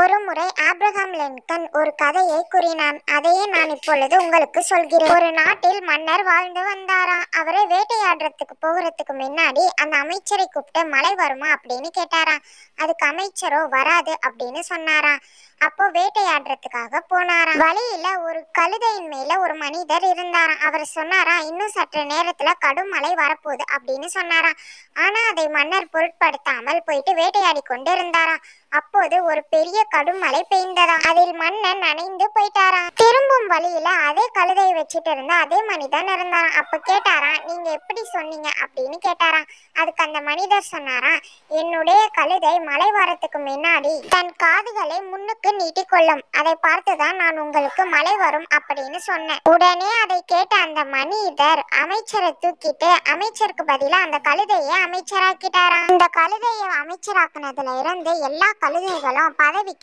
ஒரு முறை ஆப்ரஹாம் லென்கன் ஒரு கதையை கூறினான் அதையே நான் இப்பொழுது உங்களுக்கு சொல்கிறேன் ஒரு நாட்டில் மன்னர் வாழ்ந்து வந்தாராம் அவரை வேட்டையாடுறதுக்கு போகிறதுக்கு முன்னாடி அந்த அமைச்சரை கூப்பிட்டு மழை வருமா அப்படின்னு கேட்டாராம் அதுக்கு அமைச்சரோ வராது அப்படின்னு சொன்னாராம் அப்போ வேட்டையாடுறதுக்காக போனாராம் வழியில ஒரு கழுதையின் மேல ஒரு மனிதர் இருந்தாராம் அவர் சொன்னாராம் இன்னும் சற்று நேரத்துல கடும் மழை வரப்போகுது அப்படின்னு சொன்னாராம் ஆனா அதை மன்னர் பொருட்படுத்தாமல் போயிட்டு வேட்டையாடி கொண்டு இருந்தாராம் அப்போது ஒரு பெரிய கடும் மழை பெய்ந்ததாம் அதில் மன்னன் அருகில அதே கழுதையை வச்சுட்டு இருந்த அதே மனிதன் இருந்தாராம் அப்ப கேட்டாராம் நீங்க எப்படி சொன்னீங்க அப்படின்னு கேட்டாராம் அதுக்கு அந்த மனிதர் சொன்னாராம் என்னுடைய கழுதை வரத்துக்கு முன்னாடி தன் காதுகளை முன்னுக்கு நீட்டிக்கொள்ளும் அதை பார்த்துதான் நான் உங்களுக்கு மலை வரும் அப்படின்னு சொன்னேன் உடனே அதை கேட்ட அந்த மனிதர் அமைச்சரை தூக்கிட்டு அமைச்சருக்கு பதிலாக அந்த கழுதையை அமைச்சராக்கிட்டாராம் இந்த கழுதையை அமைச்சராக்குனதுல இருந்து எல்லா கழுதைகளும் பதவிக்கு